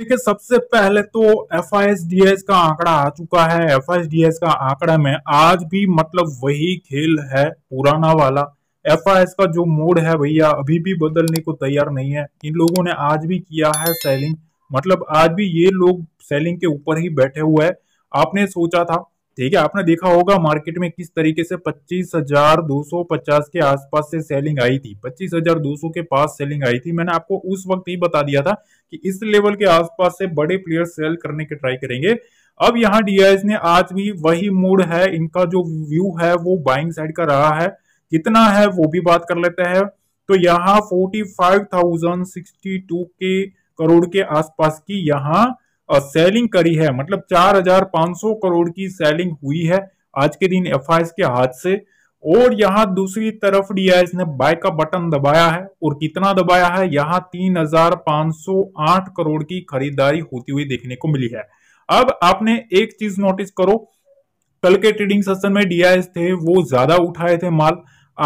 देखिए सबसे पहले तो एफ का आंकड़ा आ चुका है एफ का आंकड़ा में आज भी मतलब वही खेल है पुराना वाला एफ का जो मोड है भैया अभी भी बदलने को तैयार नहीं है इन लोगों ने आज भी किया है सेलिंग मतलब आज भी ये लोग सेलिंग के ऊपर ही बैठे हुए हैं आपने सोचा था ठीक है आपने देखा होगा मार्केट में किस तरीके से 25,250 के आसपास से सेलिंग आई थी 25,200 के पास सेलिंग आई थी मैंने आपको उस वक्त ही बता दिया था कि इस लेवल के आसपास से बड़े प्लेयर सेल करने के ट्राई करेंगे अब यहाँ डी ने आज भी वही मूड है इनका जो व्यू है वो बाइंग साइड का रहा है कितना है वो भी बात कर लेते हैं तो यहाँ forty five thousand sixty two के करोड़ के आसपास की यहाँ सेलिंग करी है मतलब 4,500 करोड़ की सेलिंग हुई है आज के दिन एफ के हाथ से और यहाँ दूसरी तरफ डीआईएस ने बाय का बटन दबाया है और कितना दबाया है यहाँ 3,508 करोड़ की खरीदारी होती हुई देखने को मिली है अब आपने एक चीज नोटिस करो कल के ट्रेडिंग सेशन में डी थे वो ज्यादा उठाए थे माल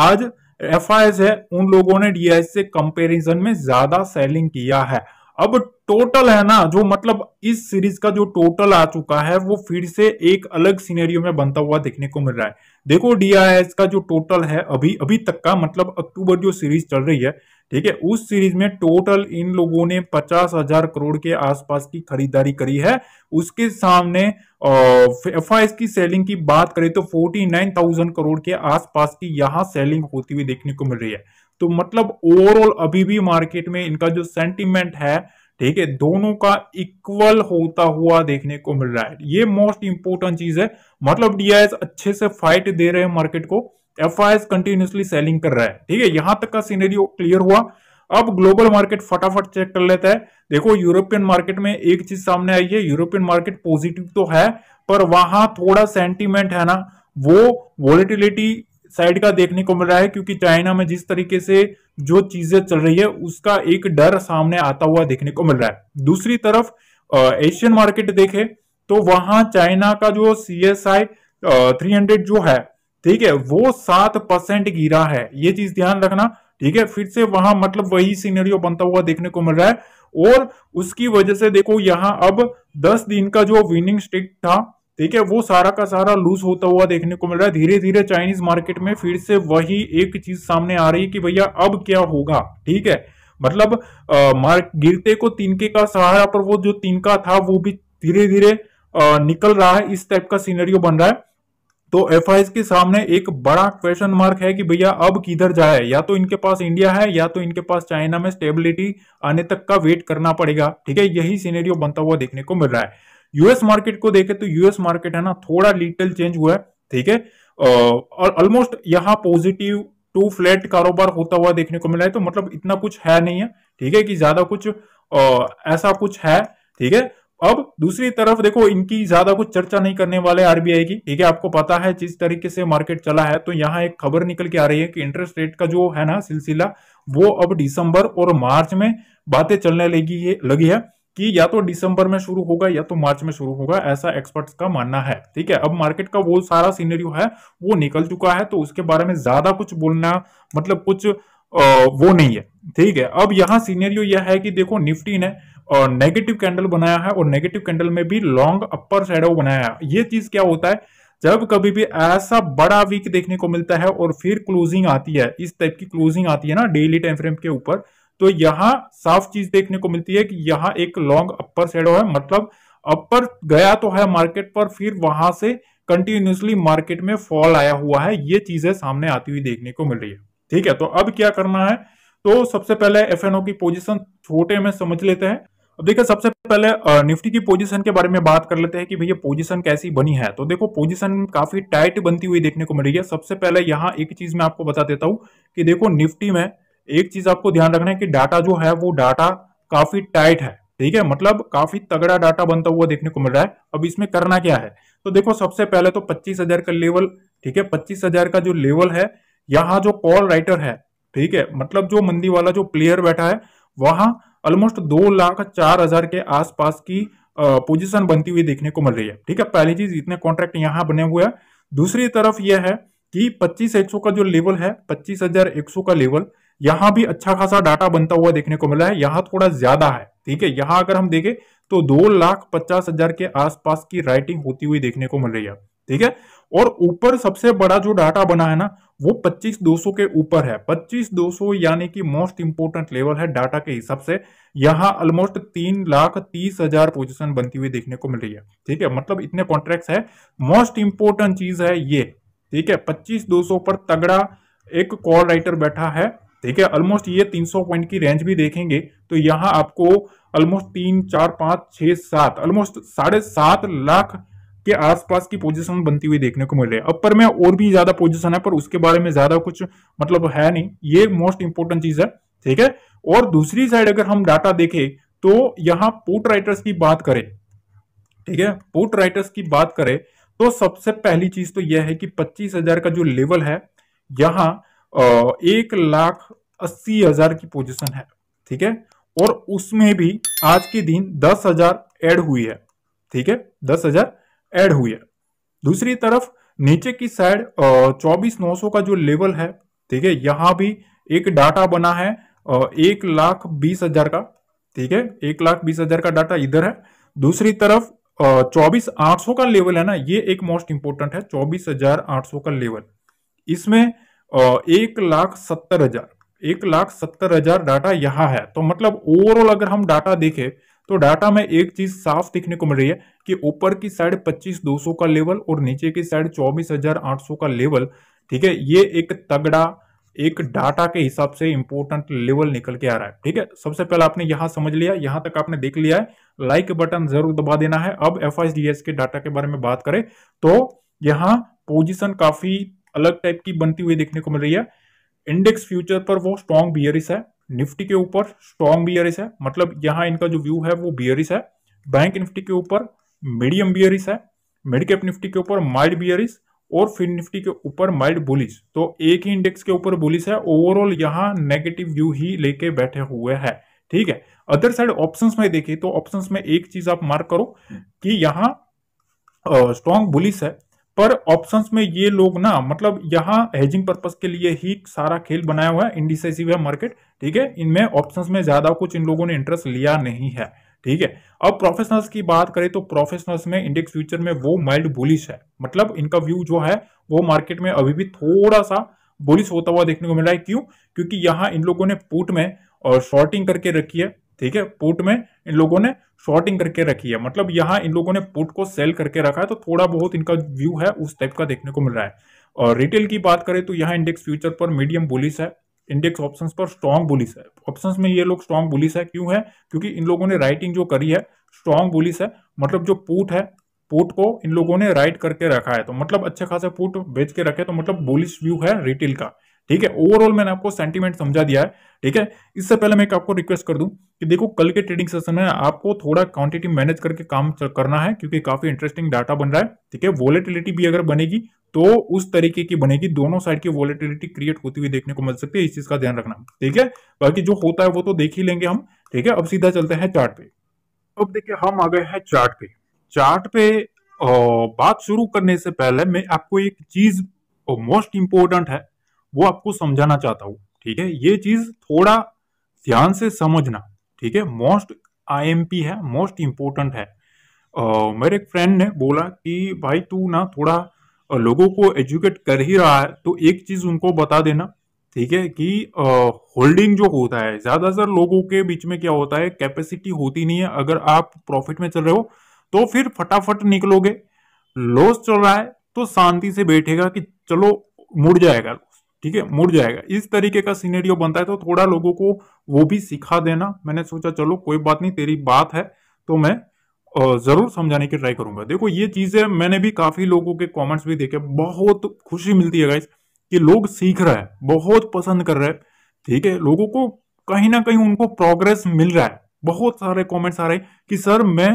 आज एफ है उन लोगों ने डी से कंपेरिजन में ज्यादा सेलिंग किया है अब टोटल है ना जो मतलब इस सीरीज का जो टोटल आ चुका है वो फिर से एक अलग सीनेरियो में बनता हुआ देखने को मिल रहा है देखो डीआईएस का जो टोटल है अभी अभी तक का मतलब अक्टूबर जो सीरीज चल रही है ठीक है उस सीरीज में टोटल इन लोगों ने पचास हजार करोड़ के आसपास की खरीदारी करी है उसके सामने एफ की सेलिंग की बात करें तो फोर्टी नाइन थाउजेंड करोड़ के आसपास की यहाँ सेलिंग होती हुई देखने को मिल रही है तो मतलब ओवरऑल अभी भी मार्केट में इनका जो सेंटिमेंट है ठीक है दोनों का इक्वल होता हुआ देखने को मिल रहा है ये मोस्ट इंपोर्टेंट चीज है मतलब डीआईएस अच्छे से फाइट दे रहे हैं मार्केट को एफ कंटिन्यूसली सेलिंग कर रहा है ठीक है यहां तक का सीनरी क्लियर हुआ अब ग्लोबल मार्केट फटाफट चेक कर लेता है देखो यूरोपियन मार्केट में एक चीज सामने आई है यूरोपियन मार्केट पॉजिटिव तो है पर वहां थोड़ा सेंटिमेंट है ना वो वॉलिटिलिटी साइड का देखने को मिल रहा है क्योंकि चाइना में जिस तरीके से जो चीजें चल रही है उसका एक डर सामने आता हुआ देखने को मिल रहा है दूसरी तरफ एशियन मार्केट देखे तो वहां चाइना का जो C S I three hundred जो है ठीक है वो सात परसेंट गिरा है ये चीज ध्यान रखना ठीक है फिर से वहां मतलब वही सीनरियो बनता हुआ देखने को मिल रहा है और उसकी वजह से देखो यहाँ अब दस दिन का जो विनिंग स्ट्रिक था ठीक है वो सारा का सारा लूज होता हुआ देखने को मिल रहा है धीरे धीरे चाइनीज मार्केट में फिर से वही एक चीज सामने आ रही है कि भैया अब क्या होगा ठीक है मतलब मार्क गिरते को तिनके का सहारा पर वो जो तिनका था वो भी धीरे धीरे निकल रहा है इस टाइप का सीनरियो बन रहा है तो एफ के सामने एक बड़ा क्वेश्चन मार्क है कि भैया अब किधर जाए या तो इनके पास इंडिया है या तो इनके पास चाइना तो में स्टेबिलिटी आने तक का वेट करना पड़ेगा ठीक है यही सीनेरियो बनता हुआ देखने को मिल रहा है यूएस मार्केट को देखे तो यूएस मार्केट है ना थोड़ा लिटिल चेंज हुआ है ठीक है और ऑलमोस्ट यहाँ पॉजिटिव टू फ्लैट कारोबार होता हुआ देखने को मिला है तो मतलब इतना कुछ है नहीं है ठीक है कि ज्यादा कुछ आ, ऐसा कुछ है ठीक है अब दूसरी तरफ देखो इनकी ज्यादा कुछ चर्चा नहीं करने वाले आरबीआई की ठीक है आपको पता है जिस तरीके से मार्केट चला है तो यहाँ एक खबर निकल के आ रही है कि इंटरेस्ट रेट का जो है ना सिलसिला वो अब दिसंबर और मार्च में बातें चलने लगी है लगी है कि या तो दिसंबर में शुरू होगा या तो मार्च में शुरू होगा ऐसा एक्सपर्ट्स का मानना है ठीक है अब मार्केट का वो सारा सीनरियो है वो निकल चुका है तो उसके बारे में ज्यादा कुछ बोलना मतलब कुछ वो नहीं है ठीक है अब यहाँ सीनरियो यह है कि देखो निफ्टी ने नेगेटिव कैंडल बनाया है और नेगेटिव कैंडल में भी लॉन्ग अपर शेडो बनाया है ये चीज क्या होता है जब कभी भी ऐसा बड़ा वीक देखने को मिलता है और फिर क्लोजिंग आती है इस टाइप की क्लोजिंग आती है ना डेली टाइम फ्रेम के ऊपर तो यहां साफ चीज देखने को मिलती है कि यहां एक लॉन्ग अपर शेडो है मतलब अपर गया तो है मार्केट पर फिर वहां से कंटिन्यूसली मार्केट में फॉल आया हुआ है ये चीजें सामने आती हुई देखने को मिल रही है ठीक है तो अब क्या करना है तो सबसे पहले एफ की पोजिशन छोटे में समझ लेते हैं अब देखिए सबसे पहले निफ्टी की पोजीशन के बारे में बात कर लेते हैं कि भैया पोजीशन कैसी बनी है तो देखो पोजीशन काफी टाइट बनती हुई देखने को मिल रही है सबसे पहले यहाँ एक चीज मैं आपको बता देता हूं कि देखो निफ्टी में एक चीज आपको ध्यान रखना है कि डाटा जो है वो डाटा काफी टाइट है ठीक है मतलब काफी तगड़ा डाटा बनता हुआ देखने को मिल रहा है अब इसमें करना क्या है तो देखो सबसे पहले तो पच्चीस हजार का लेवल ठीक है पच्चीस हजार का जो लेवल है यहाँ जो कॉल राइटर है ठीक है मतलब जो मंदी वाला जो प्लेयर बैठा है वहां ऑलमोस्ट दो लाख चार हजार के आसपास की पोजीशन बनती हुई देखने को मिल रही है ठीक है पहली चीज इतने कॉन्ट्रैक्ट यहाँ बने हुए हैं दूसरी तरफ यह है कि पच्चीस एक का जो लेवल है पच्चीस हजार एक सौ का लेवल यहां भी अच्छा खासा डाटा बनता हुआ देखने को मिला है यहां थोड़ा ज्यादा है ठीक है यहां अगर हम देखें तो दो लाख पचास हजार के आसपास की राइटिंग होती हुई देखने को मिल रही है ठीक है और ऊपर सबसे बड़ा जो डाटा बना है ना वो 25-200 के ऊपर है 25-200 यानी कि मोस्ट इंपोर्टेंट लेवल है डाटा के हिसाब से यहाँ ऑलमोस्ट तीन लाख तीस हजार पोजिशन बनती हुई देखने को मिल रही है ठीक है मतलब इतने कॉन्ट्रैक्ट है मोस्ट इंपोर्टेंट चीज है ये ठीक है पच्चीस 200 पर तगड़ा एक कॉल राइटर बैठा है ठीक है ऑलमोस्ट ये 300 पॉइंट की रेंज भी देखेंगे तो यहाँ आपको ऑलमोस्ट तीन चार पांच छह सात ऑलमोस्ट साढ़े सात लाख के आसपास की पोजीशन बनती हुई देखने को मिल रही है अपर में और भी ज्यादा पोजीशन है पर उसके बारे में ज्यादा कुछ मतलब है नहीं ये मोस्ट इंपोर्टेंट चीज है ठीक है और दूसरी साइड अगर हम डाटा देखें तो यहाँ पोर्ट राइटर्स की बात करें ठीक है पोर्ट राइटर्स की बात करें तो सबसे पहली चीज तो यह है कि पच्चीस हजार का जो लेवल है यहाँ एक लाख अस्सी हजार की पोजीशन है ठीक है और उसमें भी आज के दिन दस हजार एड हुई है ठीक है दस हजार एड हुई है दूसरी तरफ नीचे की साइड चौबीस नौ सौ का जो लेवल है ठीक है यहां भी एक डाटा बना है एक लाख बीस हजार का ठीक है एक लाख बीस हजार का डाटा इधर है दूसरी तरफ चौबीस आठ सौ का लेवल है ना ये एक मोस्ट इंपोर्टेंट है चौबीस हजार आठ सौ का लेवल इसमें एक लाख सत्तर हजार एक लाख सत्तर हजार डाटा यहाँ है तो मतलब ओवरऑल अगर हम डाटा देखें तो डाटा में एक चीज साफ देखने को मिल रही है कि ऊपर की साइड पच्चीस दो सौ का लेवल और नीचे की साइड चौबीस हजार आठ सौ का लेवल ठीक है ये एक तगड़ा एक डाटा के हिसाब से इंपॉर्टेंट लेवल निकल के आ रहा है ठीक है सबसे पहले आपने यहां समझ लिया यहां तक आपने देख लिया है लाइक बटन जरूर दबा देना है अब एफ के डाटा के बारे में बात करें तो यहाँ पोजीशन काफी अलग टाइप की बनती हुई देखने को मिल रही है इंडेक्स फ्यूचर पर वो स्ट्रॉन्ग बियरिस है निफ्टी के ऊपर स्ट्रॉन्ग बियरिस है मतलब यहाँ इनका जो व्यू है वो बियरिस है बैंक निफ्टी के ऊपर मीडियम बियरिस है मिडकेप निफ्टी के ऊपर माइल्ड बियरिस और फिर निफ्टी के ऊपर माइल्ड बुलिस तो एक ही इंडेक्स के ऊपर बुलिस है ओवरऑल यहाँ नेगेटिव व्यू ही लेके बैठे हुए है ठीक है अदर साइड ऑप्शंस में देखिए तो ऑप्शंस में एक चीज आप मार्क करो कि यहाँ स्ट्रॉन्ग बुलिस है पर ऑप्शंस में ये लोग ना मतलब यहाँ हेजिंग पर्पस के लिए ही सारा खेल बनाया हुआ है इंडिसाइसिव है मार्केट ठीक है इनमें ऑप्शंस में ज्यादा कुछ इन लोगों ने इंटरेस्ट लिया नहीं है ठीक है अब प्रोफेशनल्स की बात करें तो प्रोफेशनल्स में इंडेक्स फ्यूचर में वो माइल्ड बुलिश है मतलब इनका व्यू जो है वो मार्केट में अभी भी थोड़ा सा बुलिश होता हुआ देखने को मिला है क्यों क्योंकि यहाँ इन लोगों ने पुट में और शॉर्टिंग करके रखी है ठीक है पुट में इन लोगों ने शॉर्टिंग करके रखी है मतलब यहाँ इन लोगों ने पुट को सेल करके रखा है तो थोड़ा बहुत इनका व्यू है उस टाइप का देखने को मिल रहा है और रिटेल की बात करें तो यहाँ इंडेक्स फ्यूचर पर मीडियम बुलिस है इंडेक्स ऑप्शंस पर स्ट्रॉन्ग बुलिस है ऑप्शंस में ये लोग स्ट्रॉन्ग बुलिस है क्यों है क्योंकि इन लोगों ने राइटिंग जो करी है स्ट्रॉन्ग बुलिस है मतलब जो पुट है पुट को इन लोगों ने राइट करके रखा है तो मतलब अच्छे खासे पुट बेच के रखे तो मतलब बुलिस व्यू है रिटेल का ठीक है ओवरऑल मैंने आपको सेंटीमेंट समझा दिया है ठीक है इससे पहले मैं एक आपको रिक्वेस्ट कर दूं कि देखो कल के ट्रेडिंग सेशन में आपको थोड़ा क्वांटिटी मैनेज करके काम करना है क्योंकि काफी इंटरेस्टिंग डाटा बन रहा है ठीक है वॉलेटिलिटी भी अगर बनेगी तो उस तरीके की बनेगी दोनों साइड की वॉलेटिलिटी क्रिएट होती हुई देखने को मिल सकती है इस चीज का ध्यान रखना ठीक है बाकी जो होता है वो तो देख ही लेंगे हम ठीक है अब सीधा चलते हैं चार्ट पे अब देखिए हम आ गए हैं चार्ट पे चार्ट पे बात शुरू करने से पहले मैं आपको एक चीज मोस्ट इंपोर्टेंट है वो आपको समझाना चाहता हूँ ठीक है ये चीज थोड़ा ध्यान से समझना ठीक है मोस्ट आईएमपी है मोस्ट इम्पोर्टेंट है uh, मेरे एक फ्रेंड ने बोला कि भाई तू ना थोड़ा लोगों को एजुकेट कर ही रहा है तो एक चीज उनको बता देना ठीक है कि होल्डिंग uh, जो होता है ज्यादातर लोगों के बीच में क्या होता है कैपेसिटी होती नहीं है अगर आप प्रॉफिट में चल रहे हो तो फिर फटाफट निकलोगे लॉस चल रहा है तो शांति से बैठेगा कि चलो मुड़ जाएगा ठीक है मुड़ जाएगा इस तरीके का सीनेरियो बनता है तो थोड़ा लोगों को वो भी सिखा देना मैंने सोचा चलो कोई बात नहीं तेरी बात है तो मैं जरूर समझाने की ट्राई करूंगा देखो ये चीजें मैंने भी काफी लोगों के कॉमेंट्स भी देखे बहुत खुशी मिलती है गाइस कि लोग सीख रहे हैं बहुत पसंद कर रहे हैं ठीक है लोगों को कहीं ना कहीं उनको प्रोग्रेस मिल रहा है बहुत सारे कमेंट्स आ रहे हैं कि सर मैं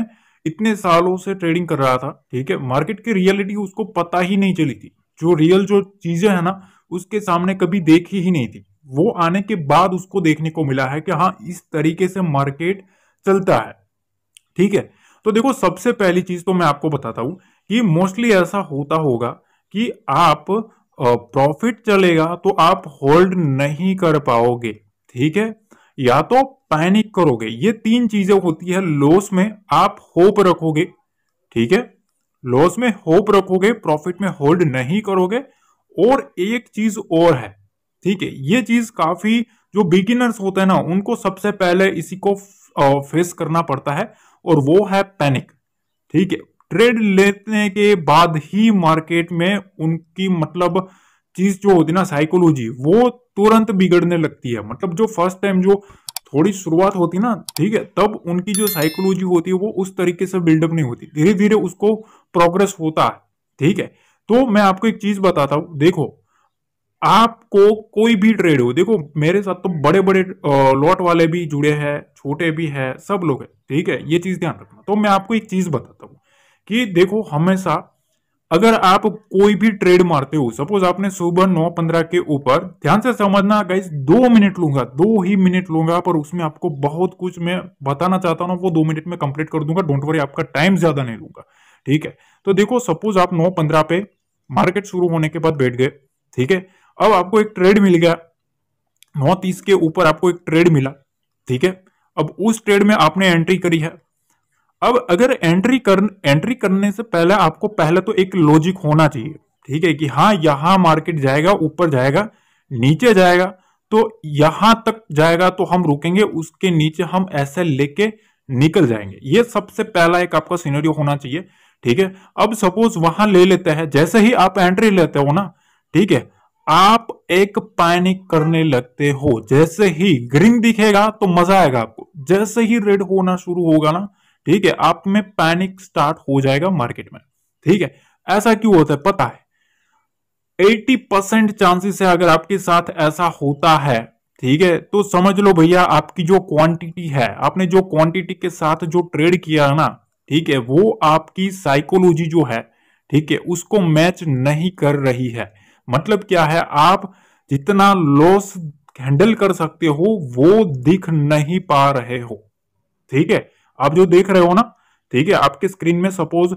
इतने सालों से ट्रेडिंग कर रहा था ठीक है मार्केट की रियलिटी उसको पता ही नहीं चली थी जो रियल जो चीजें है ना उसके सामने कभी देखी ही नहीं थी वो आने के बाद उसको देखने को मिला है कि हाँ इस तरीके से मार्केट चलता है ठीक है तो देखो सबसे पहली चीज तो मैं आपको बताता हूं कि मोस्टली ऐसा होता होगा कि आप प्रॉफिट चलेगा तो आप होल्ड नहीं कर पाओगे ठीक है या तो पैनिक करोगे ये तीन चीजें होती है लॉस में आप होप रखोगे ठीक है लॉस में होप रखोगे प्रॉफिट में होल्ड नहीं करोगे और एक चीज और है ठीक है ये चीज काफी जो बिगिनर्स होते हैं ना उनको सबसे पहले इसी को फेस करना पड़ता है और वो है पैनिक ठीक है ट्रेड लेने के बाद ही मार्केट में उनकी मतलब चीज जो होती है ना साइकोलॉजी वो तुरंत बिगड़ने लगती है मतलब जो फर्स्ट टाइम जो थोड़ी शुरुआत होती ना ठीक है तब उनकी जो साइकोलॉजी होती है वो उस तरीके से बिल्डअप नहीं होती धीरे धीरे उसको प्रोग्रेस होता है ठीक है तो मैं आपको एक चीज बताता हूं देखो आपको कोई भी ट्रेड हो देखो मेरे साथ तो बड़े बड़े लॉट वाले भी जुड़े हैं छोटे भी हैं सब लोग हैं ठीक है ये चीज ध्यान रखना तो मैं आपको एक चीज बताता हूं कि देखो हमेशा अगर आप कोई भी ट्रेड मारते हो सपोज आपने सुबह नौ पंद्रह के ऊपर ध्यान से समझना गाइस दो मिनट लूंगा दो ही मिनट लूंगा पर उसमें आपको बहुत कुछ मैं बताना चाहता हूँ वो दो मिनट में कंप्लीट कर दूंगा डोंट वरी आपका टाइम ज्यादा नहीं लूंगा ठीक है तो देखो सपोज आप नौ पंद्रह पे मार्केट शुरू होने के बाद बैठ गए ठीक है अब आपको एक ट्रेड मिल गया नौ तीस के ऊपर आपको एक ट्रेड मिला ठीक है अब उस ट्रेड में आपने एंट्री करी है अब अगर एंट्री कर एंट्री करने से पहले आपको पहले तो एक लॉजिक होना चाहिए ठीक है कि हाँ यहां मार्केट जाएगा ऊपर जाएगा नीचे जाएगा तो यहां तक जाएगा तो हम रुकेंगे उसके नीचे हम ऐसे लेके निकल जाएंगे ये सबसे पहला एक आपका सीनरियो होना चाहिए ठीक है अब सपोज वहां ले लेते हैं जैसे ही आप एंट्री लेते हो ना ठीक है आप एक पैनिक करने लगते हो जैसे ही ग्रीन दिखेगा तो मजा आएगा आपको जैसे ही रेड होना शुरू होगा ना ठीक है आप में पैनिक स्टार्ट हो जाएगा मार्केट में ठीक है ऐसा क्यों होता है पता है 80 परसेंट चांसेस है अगर आपके साथ ऐसा होता है ठीक है तो समझ लो भैया आपकी जो क्वांटिटी है आपने जो क्वांटिटी के साथ जो ट्रेड किया ना ठीक है वो आपकी साइकोलॉजी जो है ठीक है उसको मैच नहीं कर रही है मतलब क्या है आप जितना लॉस हैंडल कर सकते हो वो दिख नहीं पा रहे हो ठीक है आप जो देख रहे हो ना ठीक है आपके स्क्रीन में सपोज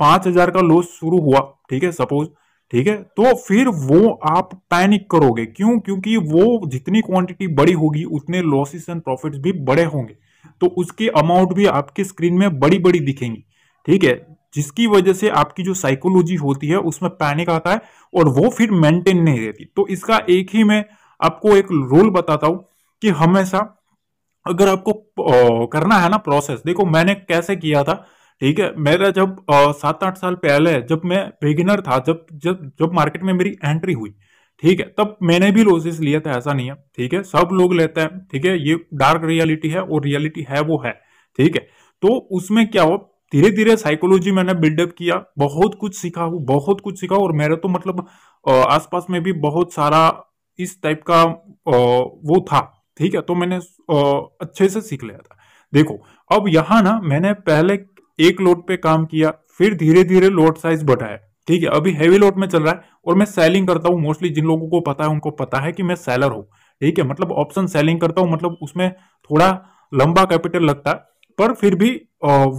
पांच हजार का लॉस शुरू हुआ ठीक है सपोज ठीक है तो फिर वो आप पैनिक करोगे क्यों क्योंकि वो जितनी क्वांटिटी बड़ी होगी उतने लॉसेस एंड प्रॉफिट्स भी बड़े होंगे तो उसकी अमाउंट भी आपके स्क्रीन में बड़ी बड़ी दिखेंगी ठीक है जिसकी वजह से आपकी जो साइकोलॉजी होती है उसमें पैनिक आता है और वो फिर मेंटेन नहीं रहती तो इसका एक ही मैं आपको एक रोल बताता हूं कि हमेशा अगर आपको करना है ना प्रोसेस देखो मैंने कैसे किया था ठीक है मेरा जब सात आठ साल पहले जब मैं बिगिनर था जब जब जब मार्केट में मेरी एंट्री हुई ठीक है तब मैंने भी लॉसेस लिया था ऐसा नहीं है ठीक है सब लोग लेते हैं ठीक है ये डार्क रियलिटी है और रियलिटी है वो है ठीक है तो उसमें क्या हो धीरे धीरे साइकोलॉजी मैंने बिल्डअप किया बहुत कुछ सीखा बहुत कुछ सीखा और मेरे तो मतलब आसपास में भी बहुत सारा इस टाइप का वो था ठीक है तो मैंने अच्छे से सीख लिया था देखो अब यहाँ ना मैंने पहले एक लोड पे काम किया फिर धीरे धीरे लोड साइज बढ़ाया ठीक है अभी हैवी लोट में चल रहा है और मैं सेलिंग करता हूँ मोस्टली जिन लोगों को पता है उनको पता है कि मैं सेलर हूँ ठीक है मतलब ऑप्शन सेलिंग करता हूँ मतलब उसमें थोड़ा लंबा कैपिटल लगता है पर फिर भी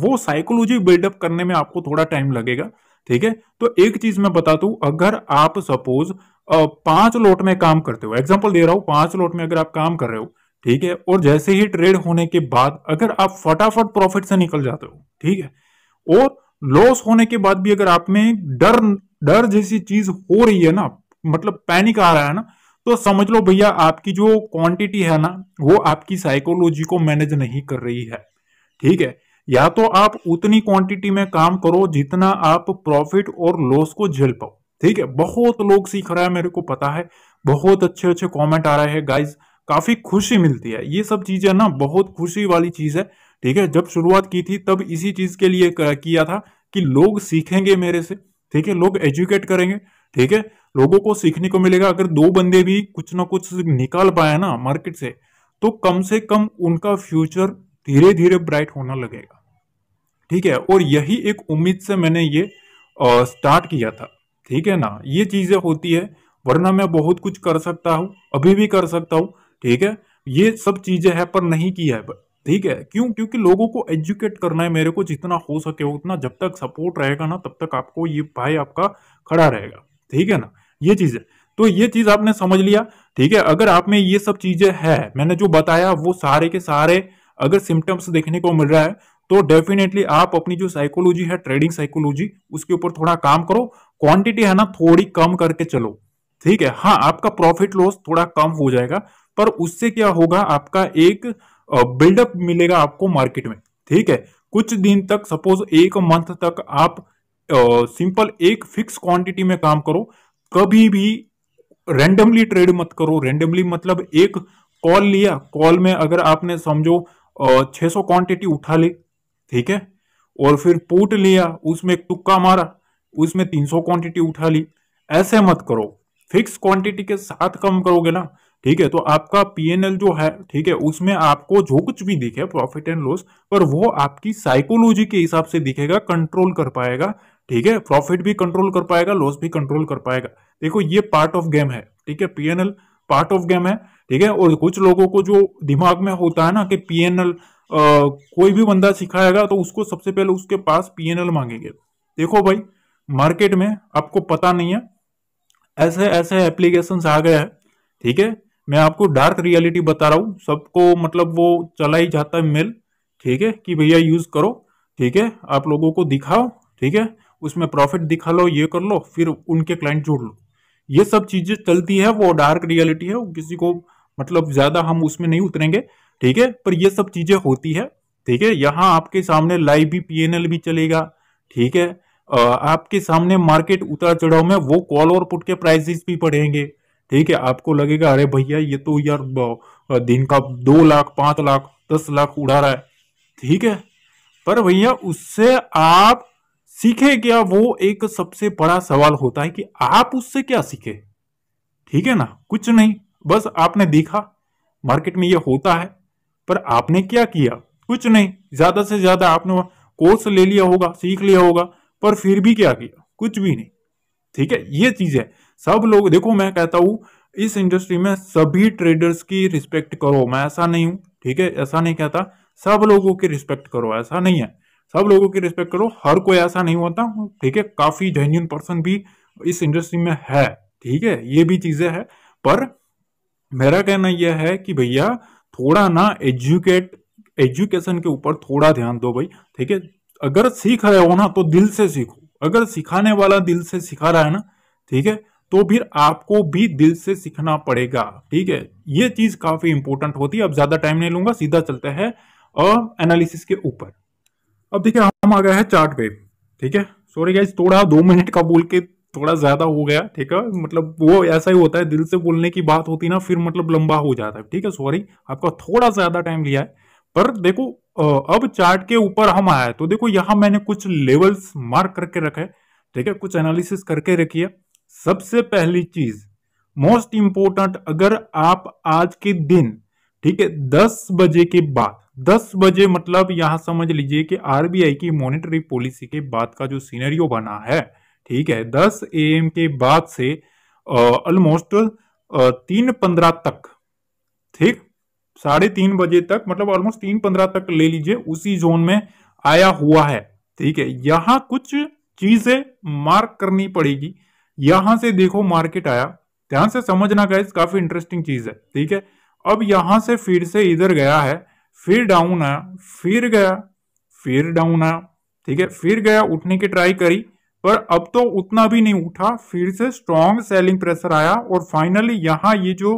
वो साइकोलॉजी बिल्डअप करने में आपको थोड़ा टाइम लगेगा ठीक है तो एक चीज मैं बता दू अगर आप सपोज पांच लोट में काम करते हो एग्जाम्पल दे रहा हूँ पांच लोट में अगर आप काम कर रहे हो ठीक है और जैसे ही ट्रेड होने के बाद अगर आप फटाफट प्रॉफिट से निकल जाते हो ठीक है और लॉस होने के बाद भी अगर आप में डर डर जैसी चीज हो रही है ना मतलब पैनिक आ रहा है ना तो समझ लो भैया आपकी जो क्वांटिटी है ना वो आपकी साइकोलॉजी को मैनेज नहीं कर रही है ठीक है या तो आप उतनी क्वांटिटी में काम करो जितना आप प्रॉफिट और लॉस को झेल पाओ ठीक है बहुत लोग सीख रहा है मेरे को पता है बहुत अच्छे अच्छे कमेंट आ रहे हैं गाइज काफी खुशी मिलती है ये सब चीजें ना बहुत खुशी वाली चीज है ठीक है जब शुरुआत की थी तब इसी चीज के लिए किया था कि लोग सीखेंगे मेरे से ठीक है लोग एजुकेट करेंगे ठीक है लोगों को सीखने को मिलेगा अगर दो बंदे भी कुछ ना कुछ निकाल पाए ना मार्केट से तो कम से कम उनका फ्यूचर धीरे धीरे ब्राइट होना लगेगा ठीक है और यही एक उम्मीद से मैंने ये आ, स्टार्ट किया था ठीक है ना ये चीजें होती है वरना मैं बहुत कुछ कर सकता हूं अभी भी कर सकता हूं ठीक है ये सब चीजें है पर नहीं किया है ठीक है क्यों क्योंकि लोगों को एजुकेट करना है मेरे को जितना हो सके उतना जब तक सपोर्ट रहेगा ना तब तक आपको ये भाई आपका खड़ा रहेगा ठीक है ना ये चीज़ है तो ये चीज़ आपने समझ लिया ठीक है अगर आप में ये सब चीज़ें है मैंने जो बताया वो सारे के सारे अगर सिम्टम्स देखने को मिल रहा है तो डेफिनेटली आप अपनी जो साइकोलॉजी है ट्रेडिंग साइकोलॉजी उसके ऊपर थोड़ा काम करो क्वांटिटी है ना थोड़ी कम करके चलो ठीक है हाँ आपका प्रॉफिट लॉस थोड़ा कम हो जाएगा पर उससे क्या होगा आपका एक बिल्डअप मिलेगा आपको मार्केट में ठीक है कुछ दिन तक सपोज एक मंथ तक आप सिंपल एक फिक्स क्वांटिटी में काम करो कभी भी रेंडमली ट्रेड मत करो रेंडमली मतलब एक कॉल लिया कॉल में अगर आपने समझो छः सौ क्वांटिटी उठा ली ठीक है और फिर पुट लिया उसमें टुक्का मारा उसमें तीन सौ क्वांटिटी उठा ली ऐसे मत करो फिक्स क्वांटिटी के साथ कम करोगे ना ठीक है तो आपका पीएनएल जो है ठीक है उसमें आपको जो कुछ भी दिखे प्रॉफिट एंड लॉस पर वो आपकी साइकोलॉजी के हिसाब से दिखेगा कंट्रोल कर पाएगा ठीक है प्रॉफिट भी कंट्रोल कर पाएगा लॉस भी कंट्रोल कर पाएगा देखो ये पार्ट ऑफ गेम है ठीक है पीएनएल पार्ट ऑफ गेम है ठीक है और कुछ लोगों को जो दिमाग में होता है ना कि पीएनएल कोई भी बंदा सिखाएगा तो उसको सबसे पहले उसके पास पीएनएल मांगेंगे देखो भाई मार्केट में आपको पता नहीं है ऐसे ऐसे एप्लीकेशन आ गए हैं ठीक है मैं आपको डार्क रियलिटी बता रहा हूँ सबको मतलब वो चला ही जाता है मेल ठीक है कि भैया यूज़ करो ठीक है आप लोगों को दिखाओ ठीक है उसमें प्रॉफिट दिखा लो ये कर लो फिर उनके क्लाइंट जोड़ लो ये सब चीज़ें चलती है वो डार्क रियलिटी है किसी को मतलब ज़्यादा हम उसमें नहीं उतरेंगे ठीक है पर ये सब चीज़ें होती है ठीक है यहाँ आपके सामने लाइव भी पीएनएल भी चलेगा ठीक है आपके सामने मार्केट उतार चढ़ाव में वो कॉल और पुट के प्राइसेस भी बढ़ेंगे ठीक है आपको लगेगा अरे भैया ये तो यार दिन का दो लाख पांच लाख दस लाख उड़ा रहा है ठीक है पर भैया उससे आप सीखे क्या वो एक सबसे बड़ा सवाल होता है कि आप उससे क्या सीखे ठीक है ना कुछ नहीं बस आपने देखा मार्केट में ये होता है पर आपने क्या किया कुछ नहीं ज्यादा से ज्यादा आपने कोर्स ले लिया होगा सीख लिया होगा पर फिर भी क्या किया कुछ भी नहीं ठीक है ये चीज है सब लोग देखो मैं कहता हूँ इस इंडस्ट्री में सभी ट्रेडर्स की रिस्पेक्ट करो मैं ऐसा नहीं हूँ ठीक है ऐसा नहीं कहता सब लोगों की रिस्पेक्ट करो ऐसा नहीं है सब लोगों की रिस्पेक्ट करो हर कोई ऐसा नहीं होता ठीक है काफी जेन्यून पर्सन भी इस इंडस्ट्री में है ठीक है ये भी चीजें है पर मेरा कहना यह है कि भैया थोड़ा ना एजुकेट एजुकेशन के ऊपर थोड़ा ध्यान दो भाई ठीक है अगर सीख रहे हो ना तो दिल से सीखो अगर सिखाने वाला दिल से सिखा रहा है ना ठीक है तो फिर आपको भी दिल से सीखना पड़ेगा ठीक है ये चीज काफी इंपॉर्टेंट होती है अब ज्यादा टाइम नहीं लूंगा सीधा चलते हैं एनालिसिस के ऊपर अब देखिए हम आ गए हैं चार्ट पे ठीक है सॉरी गाइज थोड़ा दो मिनट का बोल के थोड़ा ज्यादा हो गया ठीक है मतलब वो ऐसा ही होता है दिल से बोलने की बात होती ना फिर मतलब लंबा हो जाता है ठीक है सॉरी आपका थोड़ा ज्यादा टाइम लिया है पर देखो अब चार्ट के ऊपर हम आए तो देखो यहां मैंने कुछ लेवल्स मार्क करके रखे ठीक है कुछ एनालिसिस करके रखी है सबसे पहली चीज मोस्ट इंपोर्टेंट अगर आप आज के दिन ठीक है दस बजे के बाद दस बजे मतलब यहां समझ लीजिए कि आरबीआई की मॉनेटरी पॉलिसी के बाद का जो सीनरियो बना है ठीक है दस ए एम के बाद से ऑलमोस्ट तीन पंद्रह तक ठीक साढ़े तीन बजे तक मतलब ऑलमोस्ट तीन पंद्रह तक ले लीजिए उसी जोन में आया हुआ है ठीक है यहां कुछ चीजें मार्क करनी पड़ेगी यहां से देखो मार्केट आया ध्यान से समझना गाइज काफी इंटरेस्टिंग चीज है ठीक है अब यहां से फिर से इधर गया है फिर डाउन आया फिर गया फिर डाउन आया ठीक है फिर गया उठने की ट्राई करी पर अब तो उतना भी नहीं उठा फिर से स्ट्रॉन्ग सेलिंग प्रेशर आया और फाइनली यहां ये जो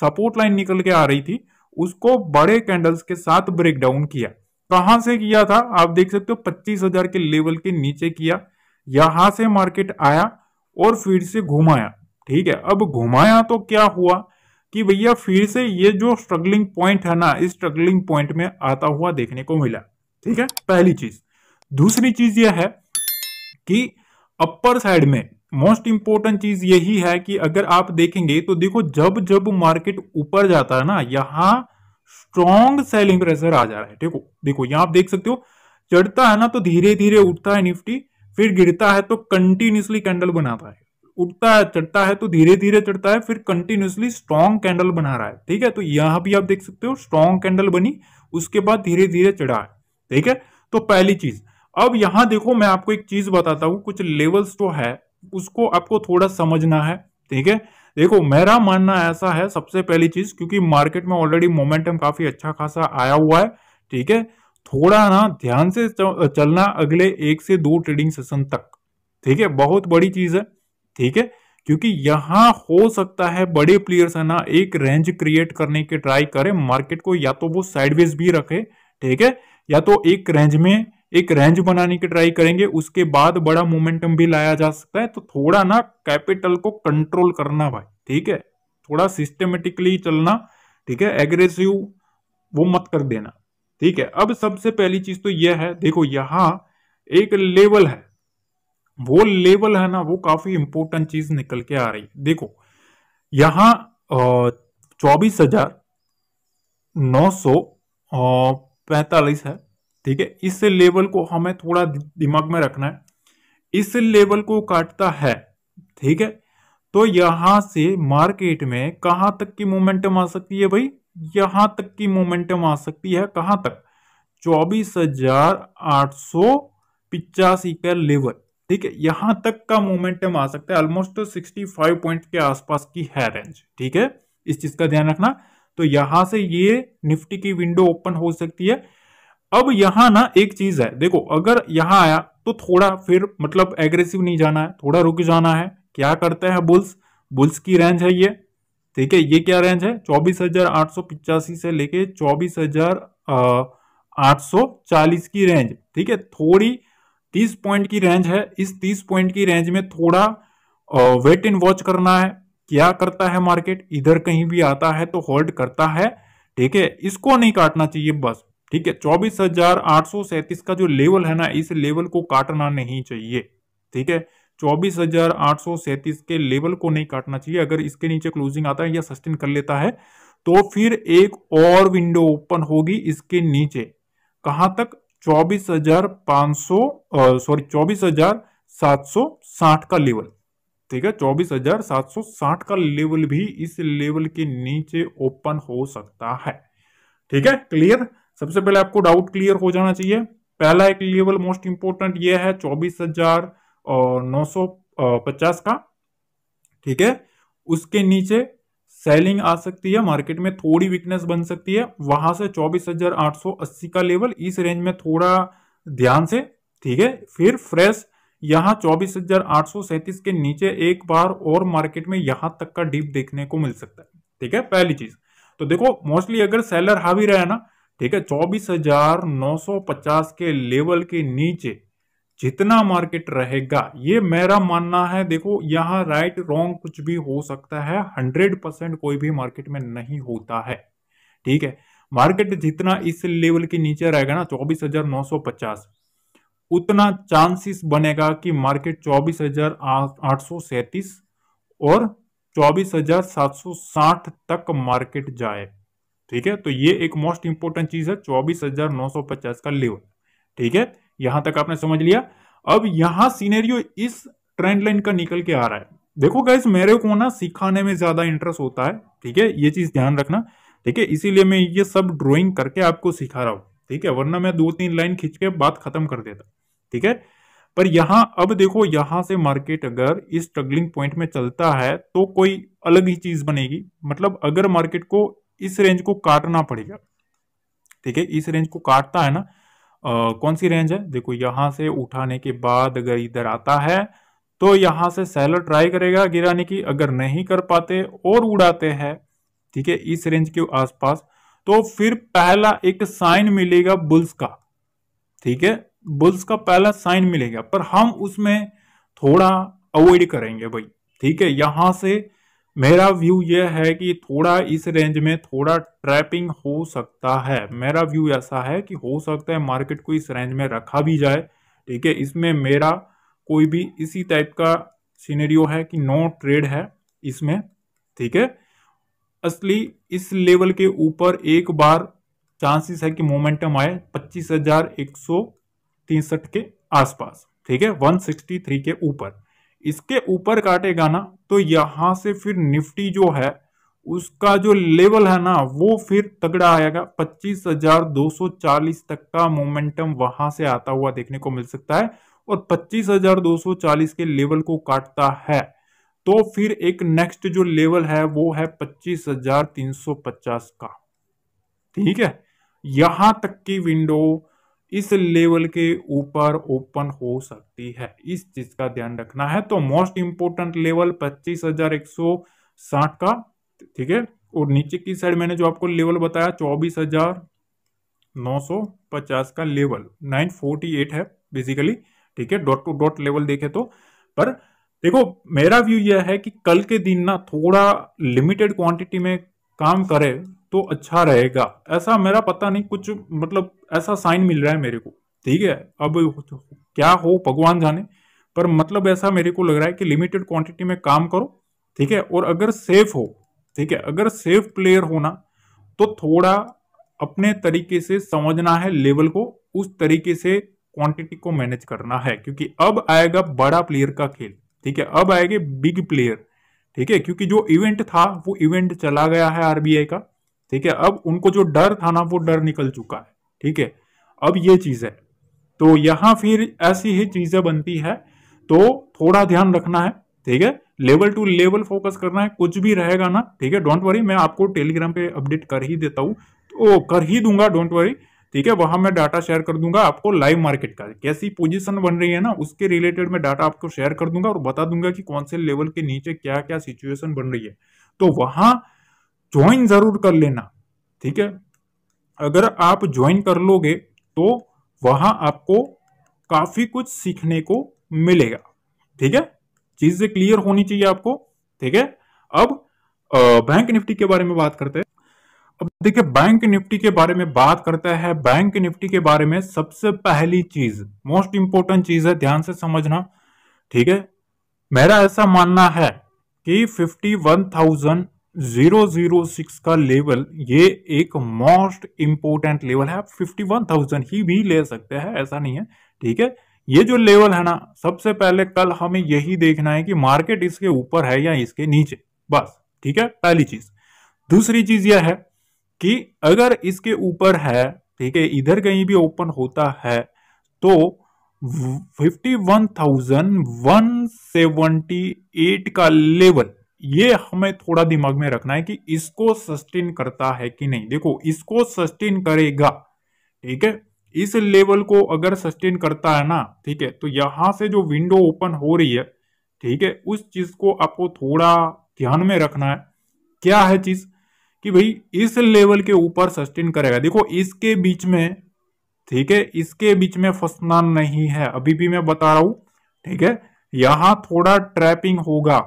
सपोर्ट लाइन निकल के आ रही थी उसको बड़े कैंडल्स के साथ ब्रेक डाउन किया कहां से किया था आप देख सकते हो पच्चीस हजार के लेवल के नीचे किया यहां से मार्केट आया और फिर से घुमाया ठीक है अब घुमाया तो क्या हुआ कि भैया फिर से ये जो स्ट्रगलिंग पॉइंट है ना इस स्ट्रगलिंग पॉइंट में आता हुआ देखने को मिला ठीक है पहली चीज दूसरी चीज यह है कि अपर साइड में मोस्ट इंपोर्टेंट चीज यही है कि अगर आप देखेंगे तो देखो जब जब मार्केट ऊपर जाता है ना यहाँ स्ट्रॉन्ग सेलिंग प्रेशर आ जा रहा है ठीक हो देखो यहां आप देख सकते हो चढ़ता है ना तो धीरे धीरे उठता है निफ्टी फिर गिरता है तो कंटिन्यूसली कैंडल बनाता है उठता है चढ़ता है तो धीरे धीरे चढ़ता है फिर कंटिन्यूसली स्ट्रॉन्ग कैंडल बना रहा है ठीक है तो यहाँ भी आप देख सकते हो स्ट्रॉन्ग कैंडल बनी उसके बाद धीरे धीरे चढ़ा है ठीक है तो पहली चीज अब यहाँ देखो मैं आपको एक चीज बताता हूं कुछ लेवल्स तो है उसको आपको थोड़ा समझना है ठीक है देखो मेरा मानना ऐसा है सबसे पहली चीज क्योंकि मार्केट में ऑलरेडी मोमेंटम काफी अच्छा खासा आया हुआ है ठीक है थोड़ा ना ध्यान से चलना अगले एक से दो ट्रेडिंग सेशन तक ठीक है बहुत बड़ी चीज है ठीक है क्योंकि यहां हो सकता है बड़े प्लेयर्स है ना एक रेंज क्रिएट करने के ट्राई करें मार्केट को या तो वो साइडवेज भी रखे ठीक है या तो एक रेंज में एक रेंज बनाने की ट्राई करेंगे उसके बाद बड़ा मोमेंटम भी लाया जा सकता है तो थोड़ा ना कैपिटल को कंट्रोल करना भाई ठीक है थोड़ा सिस्टमेटिकली चलना ठीक है एग्रेसिव वो मत कर देना ठीक है अब सबसे पहली चीज तो यह है देखो यहां एक लेवल है वो लेवल है ना वो काफी इंपोर्टेंट चीज निकल के आ रही है देखो यहां चौबीस हजार नौ सौ पैतालीस है ठीक है इस लेवल को हमें थोड़ा दिमाग में रखना है इस लेवल को काटता है ठीक है तो यहां से मार्केट में कहां तक की मोमेंटम आ सकती है भाई यहां तक की मोमेंटम आ सकती है कहां तक चौबीस हजार आठ सौ पिचासी के लेवल ठीक है यहां तक का मोमेंटम आ सकता है ऑलमोस्ट सिक्सटी फाइव पॉइंट के आसपास की है रेंज ठीक है इस चीज का ध्यान रखना तो यहां से ये निफ्टी की विंडो ओपन हो सकती है अब यहां ना एक चीज है देखो अगर यहां आया तो थोड़ा फिर मतलब एग्रेसिव नहीं जाना है थोड़ा रुक जाना है क्या करते हैं बुल्स बुल्स की रेंज है ये ठीक है ये क्या रेंज है चौबीस हजार आठ सौ पिचासी से लेके चौबीस हजार आठ सौ चालीस की रेंज ठीक है थोड़ी तीस पॉइंट की रेंज है इस तीस पॉइंट की रेंज में थोड़ा वेट एंड वॉच करना है क्या करता है मार्केट इधर कहीं भी आता है तो होल्ड करता है ठीक है इसको नहीं काटना चाहिए बस ठीक है चौबीस हजार आठ सौ सैंतीस का जो लेवल है ना इस लेवल को काटना नहीं चाहिए ठीक है चौबीस हजार आठ सौ के लेवल को नहीं काटना चाहिए अगर इसके नीचे क्लोजिंग आता है या सस्टेन कर लेता है तो फिर एक और विंडो ओपन होगी इसके नीचे कहां तक चौबीस हजार पांच सौ सॉरी चौबीस हजार सात सौ साठ का लेवल ठीक है चौबीस हजार सात सौ साठ का लेवल भी इस लेवल के नीचे ओपन हो सकता है ठीक है क्लियर सबसे पहले आपको डाउट क्लियर हो जाना चाहिए पहला एक लेवल मोस्ट इंपोर्टेंट ये है चौबीस हजार और नौ सौ पचास का ठीक है उसके नीचे सेलिंग आ सकती है मार्केट में थोड़ी वीकनेस बन सकती है वहां से चौबीस हजार आठ सौ अस्सी का लेवल इस रेंज में थोड़ा ध्यान से ठीक है फिर फ्रेश यहाँ चौबीस हजार आठ सौ सैंतीस के नीचे एक बार और मार्केट में यहां तक का डीप देखने को मिल सकता है ठीक है पहली चीज तो देखो मोस्टली अगर सेलर हावी रहे ना ठीक है चौबीस हजार नौ सौ पचास के लेवल के नीचे जितना मार्केट रहेगा ये मेरा मानना है देखो यहाँ राइट रॉन्ग कुछ भी हो सकता है हंड्रेड परसेंट कोई भी मार्केट में नहीं होता है ठीक है मार्केट जितना इस लेवल के नीचे रहेगा ना चौबीस हजार नौ सौ पचास उतना चांसेस बनेगा कि मार्केट चौबीस हजार आठ सौ सैतीस और चौबीस हजार सात सौ साठ तक मार्केट जाए ठीक है तो ये एक मोस्ट इंपोर्टेंट चीज है चौबीस हजार नौ सौ पचास का लेवल ठीक है यहां तक आपने समझ लिया अब यहां सीनेरियो इस ट्रेंड लाइन का निकल के आ रहा है देखो गैस मेरे को ना सिखाने में ज्यादा इंटरेस्ट होता है ठीक है ये चीज ध्यान रखना ठीक है इसीलिए मैं ये सब ड्रॉइंग करके आपको सिखा रहा हूं ठीक है वरना मैं दो तीन लाइन खींच के बात खत्म कर देता ठीक है पर यहां अब देखो यहां से मार्केट अगर इस स्ट्रगलिंग पॉइंट में चलता है तो कोई अलग ही चीज बनेगी मतलब अगर मार्केट को इस रेंज को काटना पड़ेगा ठीक है इस रेंज को काटता है ना कौन सी रेंज है देखो यहां से उठाने के बाद अगर इधर आता है तो यहां से सेलर ट्राई करेगा गिराने की अगर नहीं कर पाते और उड़ाते हैं ठीक है इस रेंज के आसपास तो फिर पहला एक साइन मिलेगा बुल्स का ठीक है बुल्स का पहला साइन मिलेगा पर हम उसमें थोड़ा अवॉइड करेंगे भाई ठीक है यहां से मेरा व्यू ये है कि थोड़ा इस रेंज में थोड़ा ट्रैपिंग हो सकता है मेरा व्यू ऐसा है कि हो सकता है मार्केट को इस रेंज में रखा भी जाए ठीक है इसमें मेरा कोई भी इसी टाइप का सीनेरियो है कि नो ट्रेड है इसमें ठीक है असली इस लेवल के ऊपर एक बार चांसेस है कि मोमेंटम आए पच्चीस हजार एक सौ तिरसठ के आसपास ठीक है 163 के ऊपर इसके ऊपर काटेगा ना तो यहां से फिर निफ्टी जो है उसका जो लेवल है ना वो फिर तगड़ा आएगा 25,240 तक का मोमेंटम वहां से आता हुआ देखने को मिल सकता है और 25,240 के लेवल को काटता है तो फिर एक नेक्स्ट जो लेवल है वो है 25,350 का ठीक है यहां तक की विंडो इस लेवल के ऊपर ओपन हो सकती है इस चीज का ध्यान रखना है तो मोस्ट इंपोर्टेंट लेवल पच्चीस हजार एक सौ साठ का ठीक है और नीचे की साइड मैंने जो आपको लेवल बताया चौबीस हजार नौ सौ पचास का लेवल नाइन फोर्टी एट है बेसिकली ठीक है डॉट टू डॉट लेवल देखे तो पर देखो मेरा व्यू यह है कि कल के दिन ना थोड़ा लिमिटेड क्वांटिटी में काम करे तो अच्छा रहेगा ऐसा मेरा पता नहीं कुछ मतलब ऐसा साइन मिल रहा है मेरे को ठीक है अब क्या हो भगवान जाने पर मतलब ऐसा मेरे को लग रहा है कि लिमिटेड क्वांटिटी में काम करो ठीक है और अगर सेफ हो ठीक है अगर सेफ प्लेयर होना तो थोड़ा अपने तरीके से समझना है लेवल को उस तरीके से क्वांटिटी को मैनेज करना है क्योंकि अब आएगा बड़ा प्लेयर का खेल ठीक है अब आएगा बिग प्लेयर ठीक है क्योंकि जो इवेंट था वो इवेंट चला गया है आरबीआई का ठीक है अब उनको जो डर था ना वो डर निकल चुका है ठीक है अब ये चीज है तो यहां फिर ऐसी ही चीजें बनती है तो थोड़ा ध्यान रखना है ठीक है लेवल टू लेवल फोकस करना है कुछ भी रहेगा ना ठीक है डोंट वरी मैं आपको टेलीग्राम पे अपडेट कर ही देता हूं तो कर ही दूंगा डोंट वरी ठीक है वहां मैं डाटा शेयर कर दूंगा आपको लाइव मार्केट का कैसी पोजीशन बन रही है ना उसके रिलेटेड मैं डाटा आपको शेयर कर दूंगा और बता दूंगा कि कौन से लेवल के नीचे क्या क्या सिचुएशन बन रही है तो वहां ज्वाइन जरूर कर लेना ठीक है अगर आप ज्वाइन कर लोगे तो वहां आपको काफी कुछ सीखने को मिलेगा ठीक है चीजें क्लियर होनी चाहिए आपको ठीक है अब बैंक निफ्टी के बारे में बात करते हैं अब देखिए बैंक निफ्टी के बारे में बात करता है बैंक निफ्टी के बारे में सबसे पहली चीज मोस्ट इंपोर्टेंट चीज है ध्यान से समझना ठीक है मेरा ऐसा मानना है कि थाउजेंड 006 का लेवल ये एक मोस्ट इंपोर्टेंट लेवल है आप 51,000 ही भी ले सकते हैं ऐसा नहीं है ठीक है ये जो लेवल है ना सबसे पहले कल हमें यही देखना है कि मार्केट इसके ऊपर है या इसके नीचे बस ठीक है पहली चीज दूसरी चीज यह है कि अगर इसके ऊपर है ठीक है इधर कहीं भी ओपन होता है तो 51,178 का लेवल ये हमें थोड़ा दिमाग में रखना है कि इसको सस्टेन करता है कि नहीं देखो इसको सस्टेन करेगा ठीक है इस लेवल को अगर सस्टेन करता है ना ठीक है तो यहां से जो विंडो ओपन हो रही है ठीक है उस चीज को आपको थोड़ा ध्यान में रखना है क्या है चीज कि भाई इस लेवल के ऊपर सस्टेन करेगा देखो इसके बीच में ठीक है इसके बीच में फंसना नहीं है अभी भी मैं बता रहा हूं ठीक है यहां थोड़ा ट्रैपिंग होगा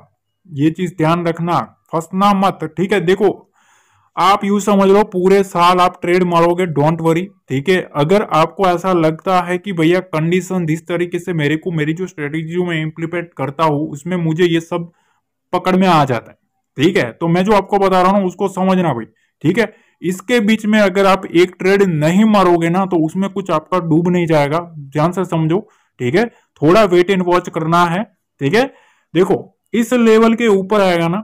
ये चीज ध्यान रखना फंसना मत ठीक है देखो आप यू समझ लो पूरे साल आप ट्रेड मारोगे डोंट वरी ठीक है अगर आपको ऐसा लगता है कि भैया कंडीशन जिस तरीके से मेरे को मेरी जो स्ट्रेटेजी मैं इम्प्लीमेंट करता हूं उसमें मुझे ये सब पकड़ में आ जाता है ठीक है तो मैं जो आपको बता रहा हूँ उसको समझना भाई ठीक है इसके बीच में अगर आप एक ट्रेड नहीं मारोगे ना तो उसमें कुछ आपका डूब नहीं जाएगा ध्यान से समझो ठीक है थोड़ा वेट एंड वॉच करना है ठीक है देखो इस लेवल के ऊपर आएगा ना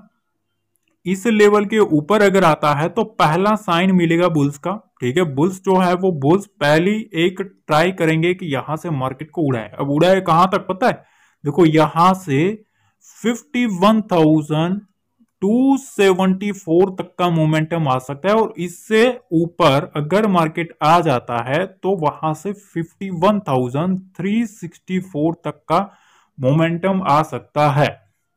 इस लेवल के ऊपर अगर आता है तो पहला साइन मिलेगा बुल्स का ठीक है बुल्स जो है वो बुल्स पहली एक ट्राई करेंगे कि यहां से मार्केट को उड़ाए अब उड़ाए कहां तक पता है देखो यहां से fifty one thousand two seventy four तक का मोमेंटम आ सकता है और इससे ऊपर अगर मार्केट आ जाता है तो वहां से fifty one thousand three sixty four तक का मोमेंटम आ सकता है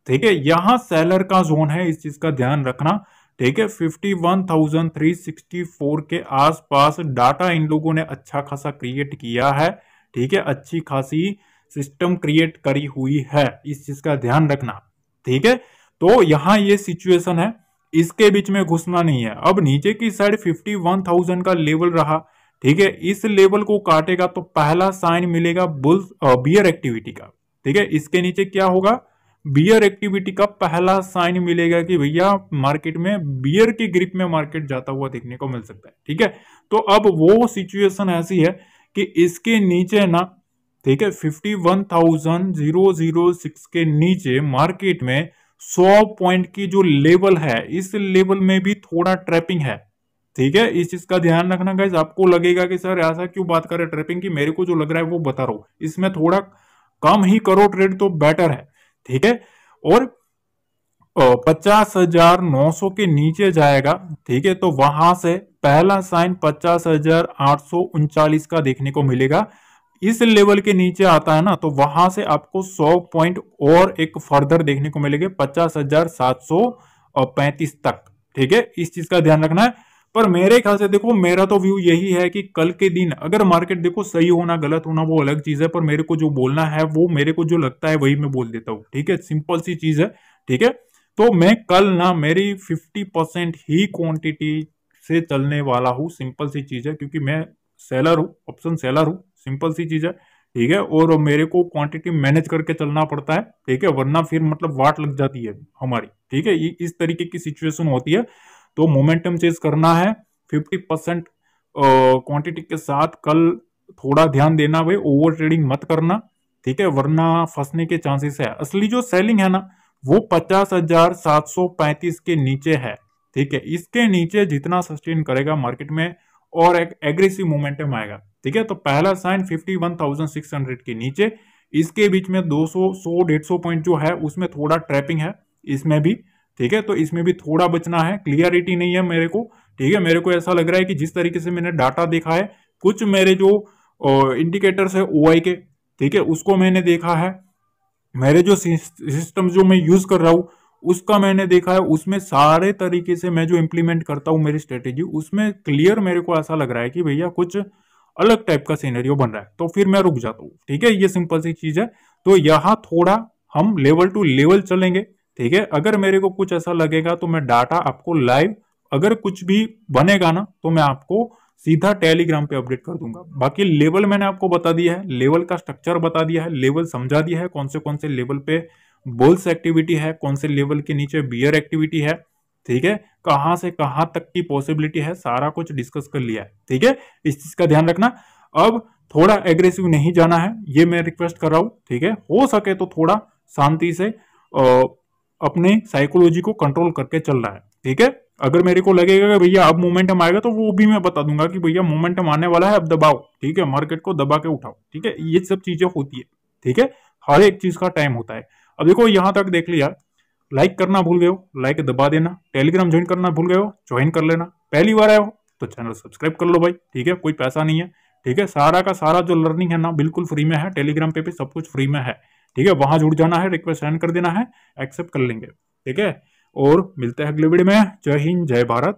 ठीक है यहाँ सेलर का जोन है इस चीज का ध्यान रखना ठीक है 51,364 के आसपास डाटा इन लोगों ने अच्छा खासा क्रिएट किया है ठीक है अच्छी खासी सिस्टम क्रिएट करी हुई है इस चीज का ध्यान रखना ठीक है तो यहाँ ये सिचुएशन है इसके बीच में घुसना नहीं है अब नीचे की साइड 51,000 का लेवल रहा ठीक है इस लेवल को काटेगा तो पहला साइन मिलेगा बुल्स बियर एक्टिविटी का ठीक है इसके नीचे क्या होगा बियर एक्टिविटी का पहला साइन मिलेगा कि भैया मार्केट में बियर की ग्रिप में मार्केट जाता हुआ देखने को मिल सकता है ठीक है तो अब वो सिचुएशन ऐसी है कि इसके नीचे ना ठीक है fifty one thousand zero zero six के नीचे मार्केट में सौ पॉइंट की जो लेवल है इस लेवल में भी थोड़ा ट्रैपिंग है ठीक है इस चीज का ध्यान रखना गाइज आपको लगेगा कि सर ऐसा क्यों बात कर रहे ट्रैपिंग की मेरे को जो लग रहा है वो बता रहा हूं इसमें थोड़ा कम ही करो ट्रेड तो बेटर है ठीक है और पचास हजार नौ सौ के नीचे जाएगा ठीक है तो वहां से पहला साइन पचास हजार आठ सौ उनचालीस का देखने को मिलेगा इस लेवल के नीचे आता है ना तो वहां से आपको सौ पॉइंट और एक फर्दर देखने को मिलेगा पचास हजार सात सौ पैंतीस तक ठीक है इस चीज का ध्यान रखना है पर मेरे ख्याल से देखो मेरा तो व्यू यही है कि कल के दिन अगर मार्केट देखो सही होना गलत होना वो अलग चीज है पर मेरे को जो बोलना है वो मेरे को जो लगता है वही मैं बोल देता हूँ ठीक है सिंपल सी चीज है ठीक है तो मैं कल ना मेरी फिफ्टी परसेंट ही क्वांटिटी से चलने वाला हूँ सिंपल सी चीज है क्योंकि मैं सेलर हूँ ऑप्शन सेलर हूँ सिंपल सी चीज है ठीक है और मेरे को क्वांटिटी मैनेज करके चलना पड़ता है ठीक है वरना फिर मतलब वाट लग जाती है हमारी ठीक है इस तरीके की सिचुएशन होती है तो मोमेंटम चेज करना है फिफ्टी परसेंट क्वांटिटी के साथ कल थोड़ा ध्यान देना भाई ओवर ट्रेडिंग मत करना ठीक है वरना फंसने के चांसेस है असली जो सेलिंग है ना वो पचास हजार सात सौ पैंतीस के नीचे है ठीक है इसके नीचे जितना सस्टेन करेगा मार्केट में और एक एग्रेसिव मोमेंटम आएगा ठीक है तो पहला sign fifty one thousand six hundred के नीचे इसके बीच में दो सौ सौ डेढ़ सौ पॉइंट जो है उसमें थोड़ा ट्रैपिंग है इसमें भी ठीक है तो इसमें भी थोड़ा बचना है क्लियरिटी नहीं है मेरे को ठीक है मेरे को ऐसा लग रहा है कि जिस तरीके से मैंने डाटा देखा है कुछ मेरे जो इंडिकेटर्स है ओ के ठीक है उसको मैंने देखा है मेरे जो सिस्टम जो मैं यूज़ कर रहा हूँ उसका मैंने देखा है उसमें सारे तरीके से मैं जो इम्प्लीमेंट करता हूँ मेरी स्ट्रेटेजी उसमें क्लियर मेरे को ऐसा लग रहा है कि भैया कुछ अलग टाइप का सीनरियो बन रहा है तो फिर मैं रुक जाता हूँ ठीक है ये सिंपल सी चीज़ है तो यहाँ थोड़ा हम लेवल टू लेवल चलेंगे ठीक है अगर मेरे को कुछ ऐसा लगेगा तो मैं डाटा आपको लाइव अगर कुछ भी बनेगा ना तो मैं आपको सीधा टेलीग्राम पे अपडेट कर दूंगा बाकी लेवल मैंने आपको बता दिया है लेवल का स्ट्रक्चर बता दिया है लेवल समझा दिया है कौन से कौन से लेवल पे बोल्स एक्टिविटी है कौन से लेवल के नीचे बियर एक्टिविटी है ठीक है कहाँ से कहाँ तक की पॉसिबिलिटी है सारा कुछ डिस्कस कर लिया है ठीक है इस चीज का ध्यान रखना अब थोड़ा एग्रेसिव नहीं जाना है ये मैं रिक्वेस्ट कर रहा हूँ ठीक है हो सके तो थोड़ा शांति से आ, अपने साइकोलॉजी को कंट्रोल करके चल रहा है ठीक है अगर मेरे को लगेगा कि भैया अब मोमेंटम आएगा तो वो भी मैं बता दूंगा कि भैया मोमेंटम आने वाला है अब दबाओ ठीक है मार्केट को दबा के उठाओ ठीक है ये सब चीजें होती है ठीक है हर एक चीज का टाइम होता है अब देखो यहाँ तक देख लिया लाइक करना भूल गए हो लाइक दबा देना टेलीग्राम ज्वाइन करना भूल गए हो ज्वाइन कर लेना पहली बार आए हो तो चैनल सब्सक्राइब कर लो भाई ठीक है कोई पैसा नहीं है ठीक है सारा का सारा जो लर्निंग है ना बिल्कुल फ्री में है टेलीग्राम पे भी सब कुछ फ्री में है ठीक है वहां जुड़ जाना है रिक्वेस्ट सेंड कर देना है एक्सेप्ट कर लेंगे ठीक है और मिलते हैं अगले वीडियो में जय हिंद जय भारत